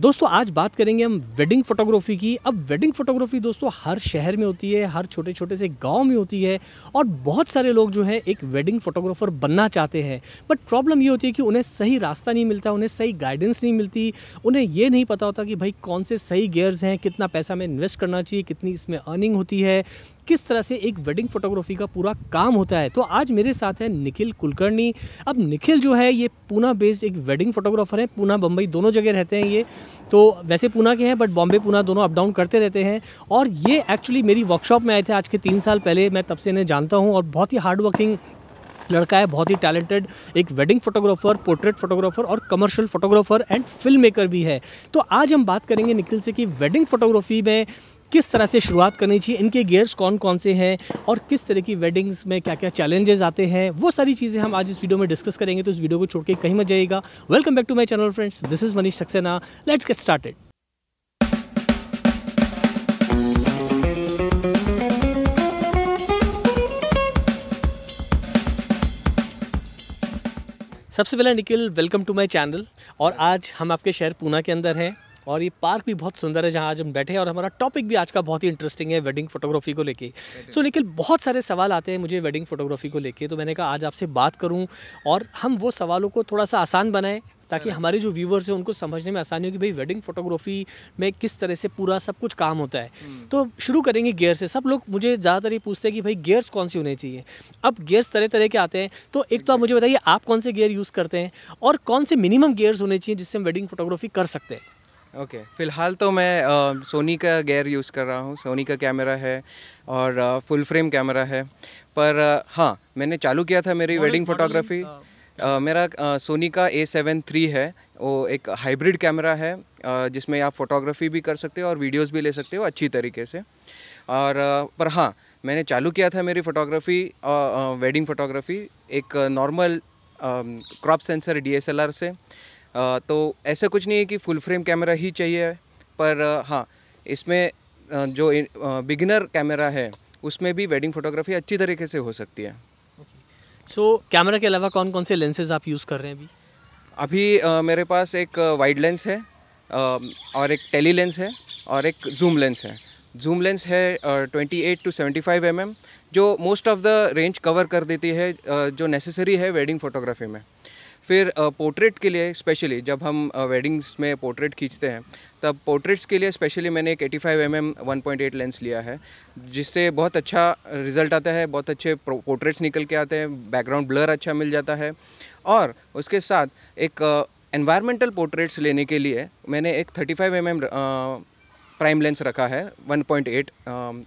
दोस्तों आज बात करेंगे हम वेडिंग फोटोग्राफी की अब वेडिंग फोटोग्राफी दोस्तों हर शहर में होती है हर छोटे छोटे से गांव में होती है और बहुत सारे लोग जो है एक वेडिंग फोटोग्राफर बनना चाहते हैं बट प्रॉब्लम ये होती है कि उन्हें सही रास्ता नहीं मिलता उन्हें सही गाइडेंस नहीं मिलती उन्हें ये नहीं पता होता कि भाई कौन से सही गेयर्स हैं कितना पैसा में इन्वेस्ट करना चाहिए कितनी इसमें अर्निंग होती है किस तरह से एक वेडिंग फोटोग्राफी का पूरा काम होता है तो आज मेरे साथ है निखिल कुलकर्णी अब निखिल जो है ये पूना बेस्ड एक वेडिंग फोटोग्राफर है पूना बम्बई दोनों जगह रहते हैं ये तो वैसे पूना के हैं बट बॉम्बे पूना दोनों अप डाउन करते रहते हैं और ये एक्चुअली मेरी वर्कशॉप में आए थे आज के तीन साल पहले मैं तब से इन्हें जानता हूँ और बहुत ही हार्ड वर्किंग लड़का है बहुत ही टैलेंटेड एक वेडिंग फोटोग्राफर पोर्ट्रेट फोटोग्राफर और commercial photographer and film maker भी है तो आज हम बात करेंगे निखिल से कि वेडिंग फोटोग्राफी में किस तरह से शुरुआत करनी चाहिए इनके गियर्स कौन कौन से हैं और किस तरह की वेडिंग्स में क्या क्या चैलेंजेस आते हैं वो सारी चीज़ें हम आज इस वीडियो में डिस्कस करेंगे तो इस वीडियो को छोड़ के कहीं मत जाइएगा welcome back to my channel friends this is Manish Saxena let's get started सबसे पहले Nikhil welcome to my channel और आज हम आपके शहर पूना के अंदर हैं और ये पार्क भी बहुत सुंदर है जहाँ आज हम बैठे हैं और हमारा टॉपिक भी आज का बहुत ही इंटरेस्टिंग है वेडिंग फोटोग्राफी को लेके सो so, निखिल बहुत सारे सवाल आते हैं मुझे वेडिंग फोटोग्राफी को लेके तो मैंने कहा आज आपसे बात करूँ और हम वो सवालों को थोड़ा सा आसान बनाएं ताकि हमारे जो व्यूवर्स हैं उनको समझने में आसानी हो कि भाई वेडिंग फोटोग्राफी में किस तरह से पूरा सब कुछ काम होता है hmm. तो शुरू करेंगे गियर से सब लोग मुझे ज़्यादातर ये पूछते हैं कि भाई गियर्स कौन से होने चाहिए अब गियर्स तरह तरह के आते हैं तो एक तो आप मुझे बताइए आप कौन से गियर यूज़ करते हैं और कौन से मिनिमम गियर्स होने चाहिए जिससे हम वेडिंग फोटोग्राफी कर सकते हैं ओके okay. फ़िलहाल तो मैं आ, सोनी का गेयर यूज़ कर रहा हूँ सोनी का कैमरा है और आ, फुल फ्रेम कैमरा है पर हाँ मैंने चालू किया था मेरी वेडिंग फोटोग्राफी मेरा सोनी का ए सेवन थ्री है वो एक हाइब्रिड कैमरा है जिसमें आप फोटोग्राफी भी कर सकते हो और वीडियोस भी ले सकते हो अच्छी तरीके से और पर हाँ मैंने चालू किया था मेरी फ़ोटोग्राफी वेडिंग फ़ोटोग्राफी एक नॉर्मल क्रॉप सेंसर डी से तो ऐसा कुछ नहीं है कि फुल फ्रेम कैमरा ही चाहिए पर हाँ इसमें जो बिगिनर कैमरा है उसमें भी वेडिंग फोटोग्राफी अच्छी तरीके से हो सकती है सो okay. कैमरा so, के अलावा कौन कौन से लेंसेज आप यूज़ कर रहे हैं अभी अभी मेरे पास एक वाइड लेंस है और एक टेली लेंस है और एक जूम लेंस है जूम लेंस है twenty eight to seventy five m m जो most of the range cover कर देती है जो नेसेसरी है वेडिंग फोटोग्राफी में फिर पोर्ट्रेट के लिए स्पेशली जब हम वेडिंग्स में पोर्ट्रेट खींचते हैं तब पोर्ट्रेट्स के लिए स्पेशली मैंने एक 85 फाइव एम लेंस लिया है जिससे बहुत अच्छा रिजल्ट आता है बहुत अच्छे पोर्ट्रेट्स निकल के आते हैं बैकग्राउंड ब्लर अच्छा मिल जाता है और उसके साथ एक एनवायरमेंटल पोर्ट्रेट्स लेने के लिए मैंने एक 35 फाइव mm प्राइम लेंस रखा है 1.8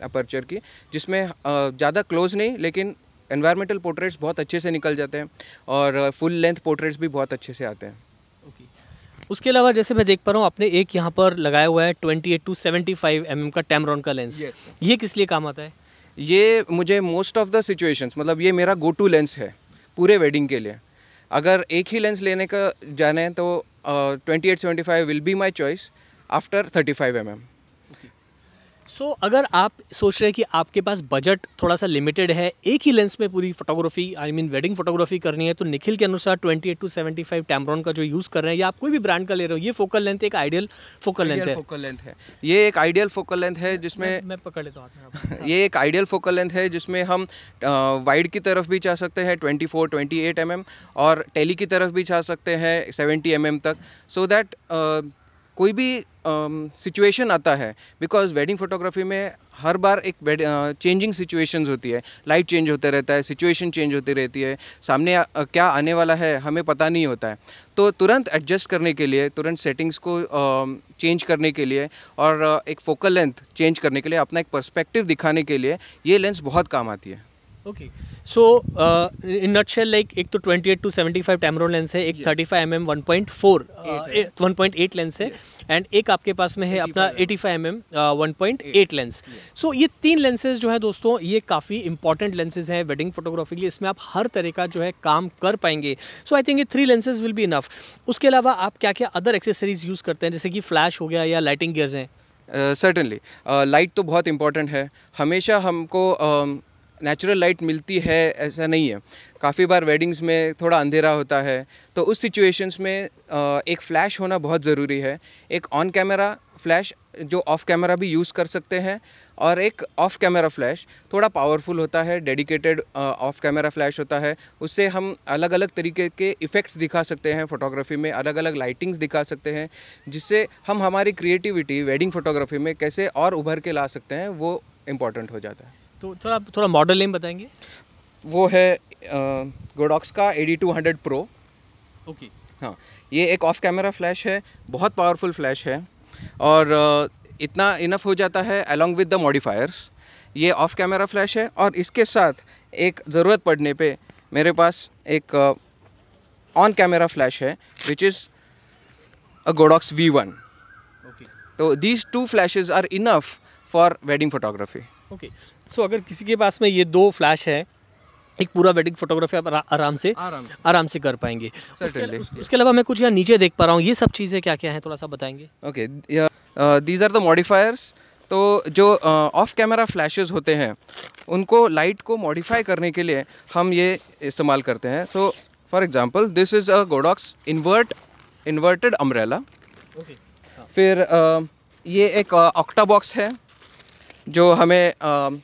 अपर्चर की जिसमें ज़्यादा क्लोज नहीं लेकिन एनवायरमेंटल पोर्ट्रेट्स बहुत अच्छे से निकल जाते हैं और फुल लेंथ पोर्ट्रेट्स भी बहुत अच्छे से आते हैं ओके okay. उसके अलावा जैसे मैं देख पा रहा हूँ आपने एक यहाँ पर लगाया हुआ है twenty eight to seventy five m का टैमरॉन का लेंस yes. ये किस लिए काम आता है ये मुझे मोस्ट ऑफ द सिचुएशंस मतलब ये मेरा गो टू लेंस है पूरे वेडिंग के लिए अगर एक ही लेंस लेने का जाने तो twenty eight seventy five will be my choice after thirty five m m so so, अगर आप सोच रहे हैं कि आपके पास बजट थोड़ा सा लिमिटेड है एक ही लेंस में पूरी photography I mean wedding photography करनी है तो निखिल के अनुसार 28 टू सेवेंटी फाइव टैमरॉन का जो यूज़ कर रहे हैं या आप कोई भी ब्रांड का ले रहे हो ये फोकल लेंथ एक आइडियल फोकल लेंथ है फोकल लेंथ है ये एक आइडियल फोकल लेंथ है जिसमें मैं, मैं पकड़ लेता हूँ ये एक आइडियल फोकल लेंथ है जिसमें हम वाइड की तरफ भी जा सकते हैं twenty four twenty eight m m और टेली की तरफ भी जा सकते हैं सेवेंटी एम एम तक सो दैट कोई भी सिचुएशन आता है बिकॉज वेडिंग फोटोग्राफी में हर बार एक चेंजिंग सिचुएशंस होती है लाइट चेंज होते रहता है सिचुएशन चेंज होती रहती है सामने आ, क्या आने वाला है हमें पता नहीं होता है तो तुरंत एडजस्ट करने के लिए तुरंत सेटिंग्स को चेंज करने के लिए और एक फोकल लेंथ चेंज करने के लिए अपना एक पर्स्पेक्टिव दिखाने के लिए ये लेंस बहुत काम आती है okay so in nutshell like एक तो 28 to seventy five Tamron lens है एक 35 m m one point four one point eight lens है एंड एक आपके पास में है अपना 85 m m one point eight lens so ये तीन लेंसेज जो है दोस्तों ये काफ़ी इंपॉर्टेंट लेंसेज हैं वेडिंग फोटोग्राफी के लिए इसमें आप हर तरह का जो है काम कर पाएंगे सो आई थिंक ये three lenses will be enough उसके अलावा आप क्या क्या अदर एक्सेसरीज यूज़ करते हैं जैसे कि फ्लैश हो गया या लाइटिंग गियर्स हैं सर्टनली uh, लाइट uh, तो बहुत इंपॉर्टेंट है हमेशा हमको uh, नेचुरल लाइट मिलती है ऐसा नहीं है काफ़ी बार वेडिंग्स में थोड़ा अंधेरा होता है तो उस सिचुएशंस में एक फ़्लैश होना बहुत ज़रूरी है एक ऑन कैमरा फ्लैश जो ऑफ कैमरा भी यूज़ कर सकते हैं और एक ऑफ कैमरा फ्लैश थोड़ा पावरफुल होता है डेडिकेटेड ऑफ कैमरा फ्लैश होता है उससे हम अलग अलग तरीके के इफ़ेक्ट्स दिखा सकते हैं फोटोग्राफी में अलग अलग लाइटिंग्स दिखा सकते हैं जिससे हम हमारी क्रिएटिविटी वेडिंग फोटोग्राफी में कैसे और उभर के ला सकते हैं वो इम्पॉर्टेंट हो जाता है तो थोड़ा थोड़ा मॉडल नेम बताएंगे वो है गोडॉक्स का A D two hundred pro okay हाँ ये एक ऑफ कैमरा फ्लैश है बहुत पावरफुल फ्लैश है और इतना इनफ हो जाता है अलॉन्ग विद द मॉडिफायर्स ये ऑफ कैमरा फ्लैश है और इसके साथ एक ज़रूरत पड़ने पे मेरे पास एक ऑन कैमरा फ्लैश है which is a Godox V one तो these two flashes are enough for wedding photography okay so so, अगर किसी के पास में ये दो फ्लैश है एक पूरा वेडिंग फोटोग्राफी आप आराम से आराम, आराम से कर पाएंगे उसके, अलावा मैं कुछ यहाँ नीचे देख पा रहा हूँ ये सब चीज़ें क्या क्या हैं थोड़ा सा बताएंगे okay these are the modifiers तो जो ऑफ कैमरा फ्लैशेस होते हैं उनको लाइट को मॉडिफाई करने के लिए हम ये इस्तेमाल करते हैं so for example this is a Godox invert inverted umbrella फिर uh, ये एक ऑक्टा uh, बॉक्स है जो हमें uh,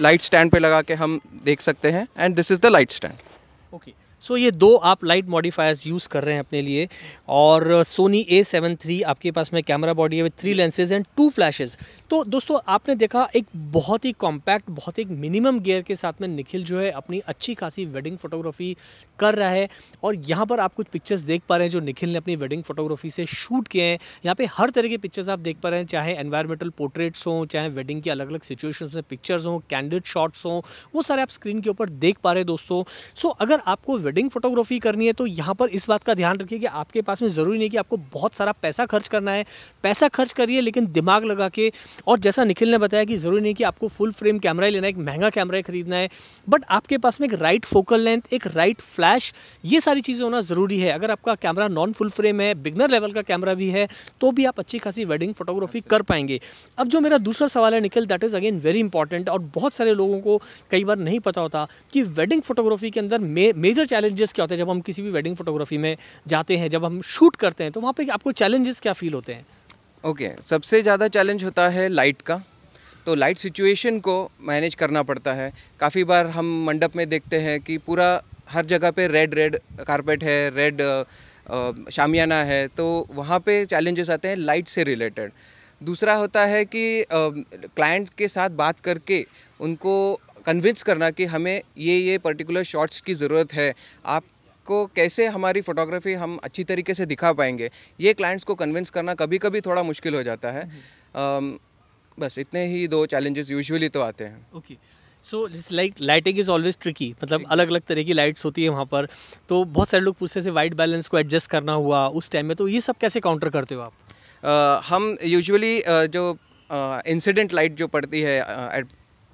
लाइट स्टैंड पे लगा के हम देख सकते हैं and this is the light stand okay so ये दो आप लाइट मॉडिफायर्स यूज़ कर रहे हैं अपने लिए और सोनी ए सेवन थ्री आपके पास में कैमरा बॉडी है with three lenses and two flashes तो दोस्तों आपने देखा एक बहुत ही कॉम्पैक्ट बहुत ही मिनिमम गेयर के साथ में निखिल जो है अपनी अच्छी खासी वेडिंग फोटोग्राफी कर रहा है और यहाँ पर आप कुछ पिक्चर्स देख पा रहे हैं जो निखिल ने अपनी वेडिंग फोटोग्राफी से शूट किए हैं यहाँ पर हर तरह के पिक्चर्स आप देख पा रहे हैं चाहे एनवायरमेंटल पोर्ट्रेट्स हों चाहे वेडिंग के अलग अलग सिचुएशन में पिक्चर्स हों कैंडिड शॉट्स हों वो सारे आप स्क्रीन के ऊपर देख पा रहे हैं दोस्तों सो अगर आपको वेडिंग फोटोग्राफी करनी है तो यहाँ पर इस बात का ध्यान रखिए कि आपके पास में ज़रूरी नहीं कि आपको बहुत सारा पैसा खर्च करना है पैसा खर्च करिए लेकिन दिमाग लगा के और जैसा निखिल ने बताया कि ज़रूरी नहीं कि आपको फुल फ्रेम कैमरा ही लेना है एक महंगा कैमरा ही खरीदना है बट आपके पास में एक राइट फोकल लेंथ एक राइट फ्लैश ये सारी चीज़ें होना ज़रूरी है अगर आपका कैमरा नॉन फुल फ्रेम है बिगनर लेवल का कैमरा भी है तो भी आप अच्छी खासी वेडिंग फोटोग्राफी अच्छा। कर पाएंगे अब जो मेरा दूसरा सवाल है Nikhil that is again very important और बहुत सारे लोगों को कई बार नहीं पता होता कि वेडिंग फोटोग्राफी के अंदर मेजर चैलेंज चैलेंजेस क्या होते हैं जब हम किसी भी वेडिंग फोटोग्राफी में जाते हैं जब हम शूट करते हैं तो वहाँ पर आपको चैलेंजेस क्या फील होते हैं ओके okay, सबसे ज़्यादा चैलेंज होता है लाइट का तो लाइट सिचुएशन को मैनेज करना पड़ता है काफ़ी बार हम मंडप में देखते हैं कि पूरा हर जगह पे रेड रेड कारपेट है रेड शामियाना है तो वहाँ पे चैलेंजेस आते हैं लाइट से रिलेटेड दूसरा होता है कि क्लाइंट के साथ बात करके उनको कन्विंस करना कि हमें ये ये पर्टिकुलर शॉट्स की ज़रूरत है आप को कैसे हमारी फ़ोटोग्राफी हम अच्छी तरीके से दिखा पाएंगे ये क्लाइंट्स को कन्विंस करना कभी कभी थोड़ा मुश्किल हो जाता है um, बस इतने ही दो चैलेंजेस यूजुअली तो आते हैं okay so like lighting is always tricky मतलब अलग अलग तरह की लाइट्स होती है वहाँ पर तो बहुत सारे लोग पूछते हैं वाइट बैलेंस को एडजस्ट करना हुआ उस टाइम में तो ये सब कैसे काउंटर करते हो आप uh, हम यूजुअली uh, जो इंसिडेंट uh, लाइट जो पड़ती है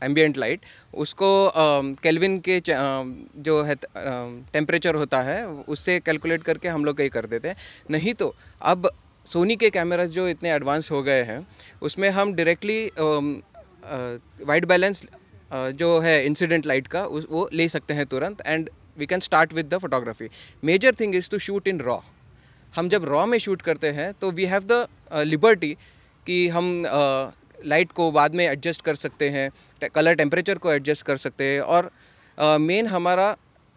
एम्बियंट लाइट उसको केल्विन के जो है टेम्परेचर होता है उससे कैलकुलेट करके हम लोग कहीं कर देते हैं नहीं तो अब सोनी के कैमराज जो इतने एडवांस हो गए हैं उसमें हम डायरेक्टली वाइट बैलेंस जो है इंसिडेंट लाइट का उस वो ले सकते हैं तुरंत and we can start with the photography major thing is to shoot in raw हम जब रॉ में शूट करते हैं तो वी हैव द लिबर्टी कि हम लाइट को बाद में एडजस्ट कर सकते हैं कलर टेम्परेचर को एडजस्ट कर सकते हैं और मेन हमारा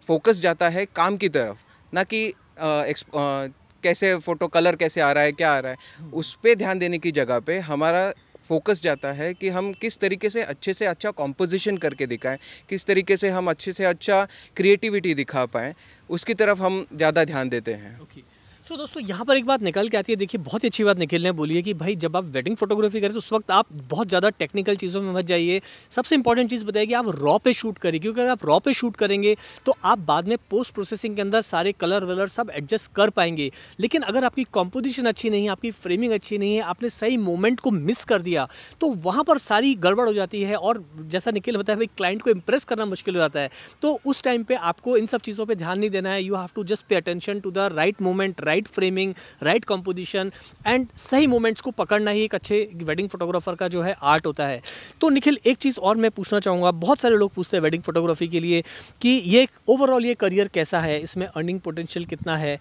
फोकस जाता है काम की तरफ ना कि कैसे फ़ोटो कलर कैसे आ रहा है क्या आ रहा है उस पर ध्यान देने की जगह पे हमारा फोकस जाता है कि हम किस तरीके से अच्छे से अच्छा कॉम्पोजिशन करके दिखाएं किस तरीके से हम अच्छे से अच्छा क्रिएटिविटी दिखा पाएँ उसकी तरफ हम ज़्यादा ध्यान देते हैं okay. सो तो दोस्तों यहाँ पर एक बात निकल के आती है देखिए बहुत ही अच्छी बात निकल ने बोली है कि भाई जब आप वेडिंग फोटोग्राफी करें तो उस वक्त आप बहुत ज़्यादा टेक्निकल चीज़ों में मत जाइए सबसे इंपॉर्टेंट चीज़ बताइए कि आप रॉ पे शूट करें क्योंकि अगर आप रॉ पे शूट करेंगे तो आप बाद में पोस्ट प्रोसेसिंग के अंदर सारे कलर वलर सब एडजस्ट कर पाएंगे लेकिन अगर आपकी कॉम्पोजिशन अच्छी नहीं है आपकी फ्रेमिंग अच्छी नहीं है आपने सही मोमेंट को मिस कर दिया तो वहाँ पर सारी गड़बड़ हो जाती है और जैसा निखिल बताया भाई क्लाइंट को इम्प्रेस करना मुश्किल हो जाता है तो उस टाइम पर आपको इन सब चीज़ों पर ध्यान नहीं देना है you have to just pay attention to the right moment right right framing right composition and सही मोमेंट्स को पकड़ना ही एक अच्छे वेडिंग फोटोग्राफर का जो है आर्ट होता है तो निखिल एक चीज़ और मैं पूछना चाहूँगा बहुत सारे लोग पूछते हैं वेडिंग फोटोग्राफी के लिए कि ये ओवरऑल ये करियर कैसा है इसमें अर्निंग पोटेंशियल कितना है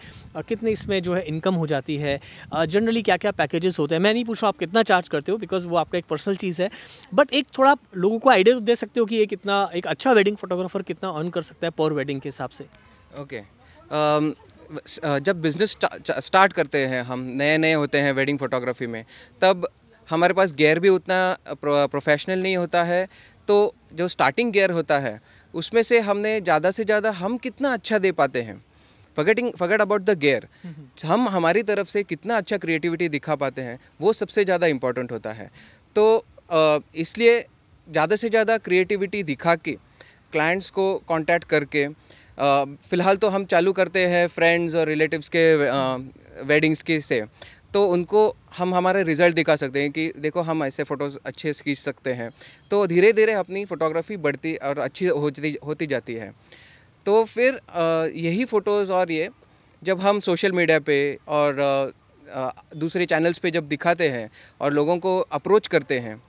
कितने इसमें जो है इनकम हो जाती है जनरली क्या क्या पैकेजेस होते हैं मैं नहीं पूछ रहा आप कितना चार्ज करते हो बिकॉज वो आपका एक पर्सनल चीज़ है बट एक थोड़ा लोगों को आइडिया तो दे सकते हो कि ये कितना एक अच्छा वेडिंग फोटोग्राफर कितना अर्न कर सकता है पर वेडिंग के हिसाब से ओके okay. Um, जब बिज़नेस स्टार्ट करते हैं हम नए नए होते हैं वेडिंग फ़ोटोग्राफी में तब हमारे पास गेयर भी उतना प्रोफेशनल नहीं होता है तो जो स्टार्टिंग गेयर होता है उसमें से हमने ज़्यादा से ज़्यादा हम कितना अच्छा दे पाते हैं forgetting forget about the gear हम हमारी तरफ से कितना अच्छा क्रिएटिविटी दिखा पाते हैं वो सबसे ज़्यादा इम्पॉर्टेंट होता है तो इसलिए ज़्यादा से ज़्यादा क्रिएटिविटी दिखा के क्लाइंट्स को कॉन्टैक्ट करके फ़िलहाल तो हम चालू करते हैं फ्रेंड्स और रिलेटिव्स के वेडिंग्स के से तो उनको हम हमारे रिज़ल्ट दिखा सकते हैं कि देखो हम ऐसे फ़ोटोज़ अच्छे से खींच सकते हैं तो धीरे धीरे अपनी फ़ोटोग्राफी बढ़ती और अच्छी होती होती जाती है तो फिर यही फ़ोटोज़ और ये जब हम सोशल मीडिया पे और दूसरे चैनल्स पे जब दिखाते हैं और लोगों को अप्रोच करते हैं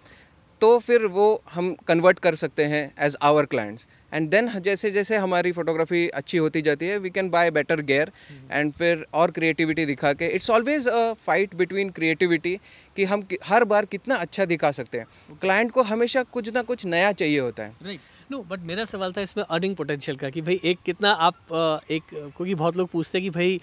तो फिर वो हम कन्वर्ट कर सकते हैं as our clients and then जैसे जैसे हमारी फोटोग्राफी अच्छी होती जाती है we can buy better gear and फिर और क्रिएटिविटी दिखा के it's always a fight between creativity कि हम हर बार कितना अच्छा दिखा सकते हैं क्लाइंट को हमेशा कुछ ना कुछ नया चाहिए होता है right. नो no, बट मेरा सवाल था इसमें अर्निंग पोटेंशियल का कि भाई एक कितना आप एक क्योंकि बहुत लोग पूछते हैं कि भाई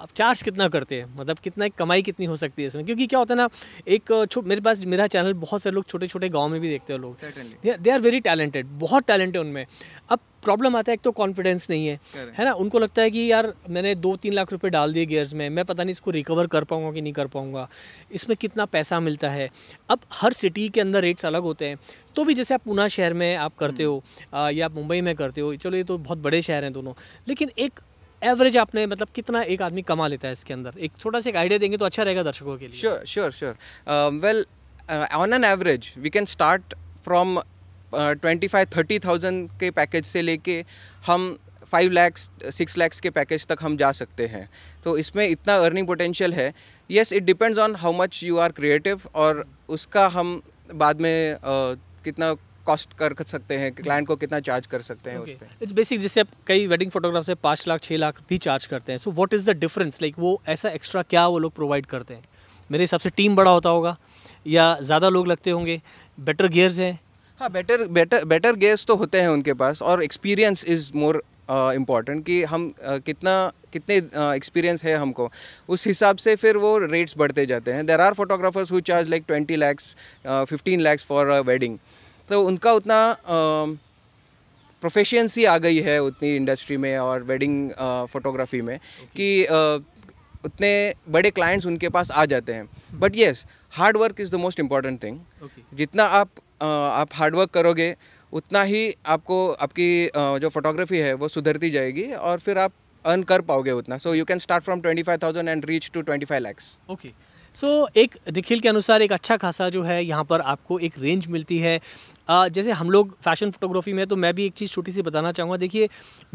आप चार्ज कितना करते हैं मतलब कितना कमाई कितनी हो सकती है इसमें क्योंकि क्या होता है ना एक मेरे पास मेरा चैनल बहुत सारे लोग छोटे छोटे गाँव में भी देखते हैं लोग दे आर वेरी टैलेंटेड बहुत टैलेंट है उनमें अब प्रॉब्लम आता है एक तो कॉन्फिडेंस नहीं है है ना उनको लगता है कि यार मैंने दो तीन लाख रुपए डाल दिए गियर्स में मैं पता नहीं इसको रिकवर कर पाऊंगा कि नहीं कर पाऊंगा इसमें कितना पैसा मिलता है अब हर सिटी के अंदर रेट्स अलग होते हैं तो भी जैसे आप पुणे शहर में आप करते हो हम्म। आ, या आप मुंबई में करते हो चलो ये तो बहुत बड़े शहर हैं दोनों लेकिन एक एवरेज आपने मतलब कितना एक आदमी कमा लेता है इसके अंदर एक छोटा सा एक आइडिया देंगे तो अच्छा रहेगा दर्शकों के लिए sure sure sure well on an average we can start from twenty five thirty thousand के पैकेज से लेके हम फाइव लैक्स सिक्स लैक्स के पैकेज तक हम जा सकते हैं तो इसमें इतना अर्निंग पोटेंशियल है yes it depends on how much you are creative और उसका हम बाद में uh, कितना कॉस्ट कर सकते हैं क्लाइंट को कितना चार्ज कर सकते हैं okay. उस पर इट्स बेसिक जैसे कई वेडिंग फोटोग्राफ से पाँच लाख छः लाख भी चार्ज करते हैं so what is the difference like वो ऐसा एक्स्ट्रा क्या वो लोग प्रोवाइड करते हैं मेरे हिसाब से टीम बड़ा होता होगा या ज़्यादा लोग लगते होंगे बेटर गियर्स हैं हाँ बेटर बेटर बेटर गेस तो होते हैं उनके पास और एक्सपीरियंस इज़ मोर इम्पॉर्टेंट कि हम uh, कितना कितने एक्सपीरियंस uh, है हमको उस हिसाब से फिर वो रेट्स बढ़ते जाते हैं there are photographers who charge like twenty lakhs fifteen lakhs for wedding तो उनका उतना प्रोफेशनसी um, uh, आ गई है उतनी इंडस्ट्री में और वेडिंग फ़ोटोग्राफी uh, में okay. कि uh, उतने बड़े क्लाइंट्स उनके पास आ जाते हैं but yes hard work is the most important thing जितना आप आप हार्डवर्क करोगे उतना ही आपको आपकी जो फोटोग्राफी है वो सुधरती जाएगी और फिर आप अर्न कर पाओगे उतना so you can start from twenty five thousand and reach to twenty five lakhs okay so so, एक निखिल के अनुसार एक अच्छा खासा जो है यहाँ पर आपको एक रेंज मिलती है आ, जैसे हम लोग फैशन फोटोग्राफी में तो मैं भी एक चीज़ छोटी सी बताना चाहूँगा देखिए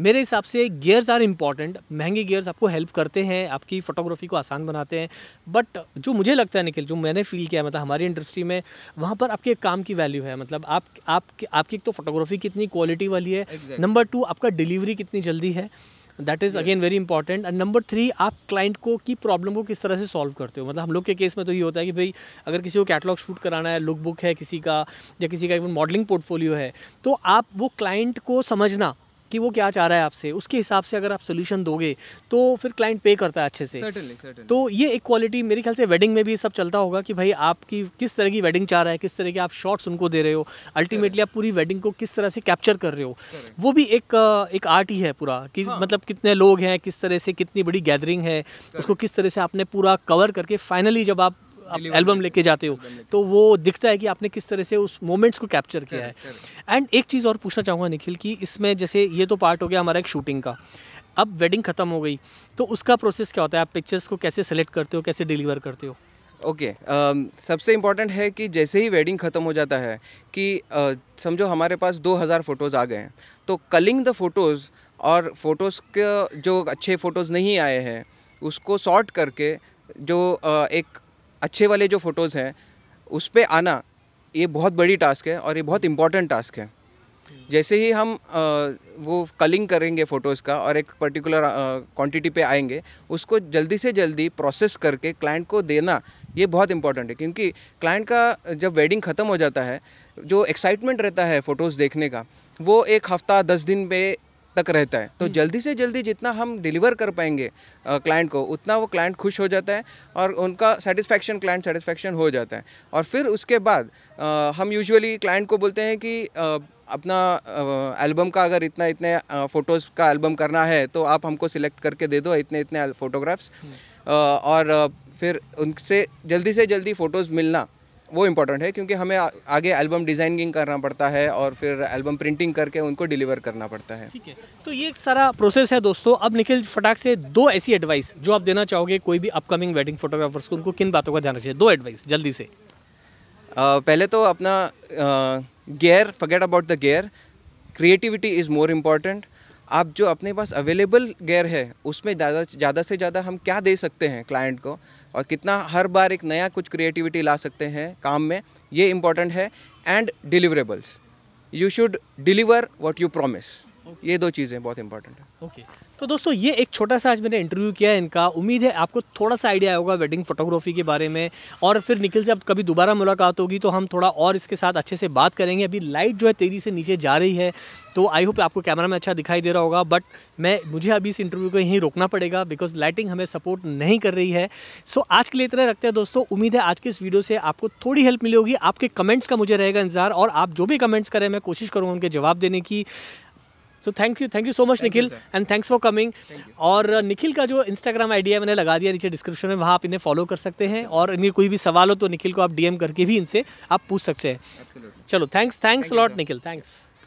मेरे हिसाब से गियर्स आर इम्पॉर्टेंट महंगे गियर्स आपको हेल्प करते हैं आपकी फोटोग्राफी को आसान बनाते हैं बट जो मुझे लगता है निखिल जो मैंने फील किया मतलब हमारी इंडस्ट्री में वहाँ पर आपके काम की वैल्यू है मतलब आप आपकी आप, आपकी एक तो फोटोग्राफी कितनी क्वालिटी वाली है नंबर टू आपका डिलीवरी कितनी जल्दी है that is again very important and number three आप क्लाइंट को की प्रॉब्लम को किस तरह से सॉल्व करते हो मतलब हम लोग के केस में तो ये होता है कि भाई अगर किसी को कैटलॉग शूट कराना है लुक बुक है किसी का या किसी का इवन मॉडलिंग पोर्टफोलियो है तो आप वो क्लाइंट को समझना कि वो क्या चाह रहा है आपसे उसके हिसाब से अगर आप सोल्यूशन दोगे तो फिर क्लाइंट पे करता है अच्छे से certainly, certainly. तो ये एक क्वालिटी मेरे ख्याल से वेडिंग में भी सब चलता होगा कि भाई आपकी किस तरह की वेडिंग चाह रहा है किस तरह के आप शॉट्स उनको दे रहे हो अल्टीमेटली आप पूरी वेडिंग को किस तरह से कैप्चर कर रहे हो Correct. वो भी एक एक आर्ट ही है पूरा कि हाँ. मतलब कितने लोग हैं किस तरह से कितनी बड़ी गैदरिंग है Correct. उसको किस तरह से आपने पूरा कवर करके फाइनली जब आप आप एल्बम लेके जाते हो तो वो दिखता है कि आपने किस तरह से उस मोमेंट्स को कैप्चर किया है एंड एक चीज़ और पूछना चाहूँगा निखिल कि इसमें जैसे ये तो पार्ट हो गया हमारा एक शूटिंग का अब वेडिंग ख़त्म हो गई तो उसका प्रोसेस क्या होता है आप पिक्चर्स को कैसे सेलेक्ट करते हो कैसे डिलीवर करते हो ओके okay, uh, सबसे इम्पॉर्टेंट है कि जैसे ही वेडिंग ख़त्म हो जाता है कि uh, समझो हमारे पास 2000 फ़ोटोज़ आ गए हैं तो कलिंग द फ़ोटोज़ और फ़ोटोज़ के जो अच्छे फ़ोटोज़ नहीं आए हैं उसको सॉर्ट करके जो uh, एक अच्छे वाले जो फ़ोटोज़ हैं उस पर आना ये बहुत बड़ी टास्क है और ये बहुत इम्पॉर्टेंट टास्क है जैसे ही हम आ, वो कलिंग करेंगे फ़ोटोज़ का और एक पर्टिकुलर क्वांटिटी पे आएंगे उसको जल्दी से जल्दी प्रोसेस करके क्लाइंट को देना ये बहुत इंपॉर्टेंट है क्योंकि क्लाइंट का जब वेडिंग ख़त्म हो जाता है जो एक्साइटमेंट रहता है फ़ोटोज़ देखने का वो एक हफ़्ता दस दिन पे तक रहता है तो हम्म। जल्दी से जल्दी जितना हम डिलीवर कर पाएंगे क्लाइंट को उतना वो क्लाइंट खुश हो जाता है और उनका सेटिस्फैक्शन क्लाइंट सेटिस्फैक्शन हो जाता है और फिर उसके बाद हम यूजुअली क्लाइंट को बोलते हैं कि अपना एल्बम का अगर इतना इतने फ़ोटोज़ का एल्बम करना है तो आप हमको सिलेक्ट करके दे दो इतने इतने फ़ोटोग्राफ्स हम्म। और फिर उनसे जल्दी से जल्दी फ़ोटोज़ मिलना वो इम्पोर्टेंट है क्योंकि हमें आगे एल्बम डिज़ाइनिंग करना पड़ता है और फिर एल्बम प्रिंटिंग करके उनको डिलीवर करना पड़ता है ठीक है तो ये एक सारा प्रोसेस है दोस्तों अब निखिल फटाक से दो ऐसी एडवाइस जो आप देना चाहोगे कोई भी अपकमिंग वेडिंग फोटोग्राफर्स को उनको किन बातों का ध्यान रखिए दो एडवाइस जल्दी से आ, पहले तो अपना gear forget about the gear creativity is more important आप जो अपने पास अवेलेबल गेयर है उसमें ज़्यादा ज़्यादा से ज़्यादा हम क्या दे सकते हैं क्लाइंट को और कितना हर बार एक नया कुछ क्रिएटिविटी ला सकते हैं काम में ये इम्पॉर्टेंट है and deliverables you should deliver what you promise ये दो चीज़ें बहुत इंपॉर्टेंट है ओके तो दोस्तों ये एक छोटा सा आज मैंने इंटरव्यू किया है इनका उम्मीद है आपको थोड़ा सा आइडिया होगा वेडिंग फोटोग्राफी के बारे में और फिर निखिल से अब कभी दोबारा मुलाकात होगी तो हम थोड़ा और इसके साथ अच्छे से बात करेंगे अभी लाइट जो है तेज़ी से नीचे जा रही है तो आई होप आपको कैमरा में अच्छा दिखाई दे रहा होगा बट मैं मुझे अभी इस इंटरव्यू को यहीं रोकना पड़ेगा बिकॉज लाइटिंग हमें सपोर्ट नहीं कर रही है सो आज के लिए इतना रखते हैं दोस्तों उम्मीद है आज के इस वीडियो से आपको थोड़ी हेल्प मिली होगी आपके कमेंट्स का मुझे रहेगा इंतजार और आप जो भी कमेंट्स करें मैं कोशिश करूँगा उनके जवाब देने की so thank you thank you so much Nikhil and thanks for coming और निखिल uh, का जो इंस्टाग्राम आईडी है मैंने लगा दिया नीचे डिस्क्रिप्शन में वहाँ आप इन्हें फॉलो कर सकते हैं और इन्हें कोई भी सवाल हो तो निखिल को आप डीएम करके भी इनसे आप पूछ सकते हैं चलो thanks thanks lot Nikhil thanks